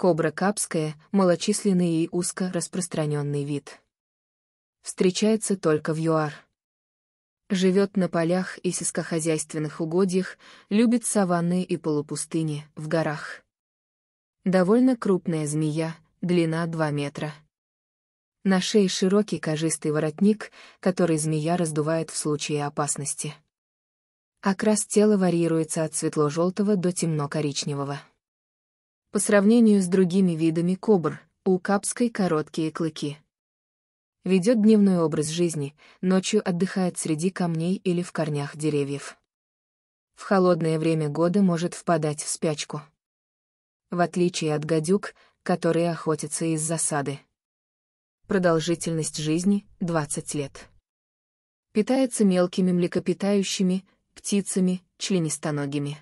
Кобра капская – малочисленный и узко распространенный вид. Встречается только в ЮАР. Живет на полях и сельскохозяйственных угодьях, любит саванны и полупустыни, в горах. Довольно крупная змея, длина 2 метра. На шее широкий кожистый воротник, который змея раздувает в случае опасности. Окрас тела варьируется от светло-желтого до темно-коричневого по сравнению с другими видами кобр, у капской короткие клыки. Ведет дневной образ жизни, ночью отдыхает среди камней или в корнях деревьев. В холодное время года может впадать в спячку. В отличие от гадюк, которые охотятся из засады. Продолжительность жизни — 20 лет. Питается мелкими млекопитающими, птицами, членистоногими.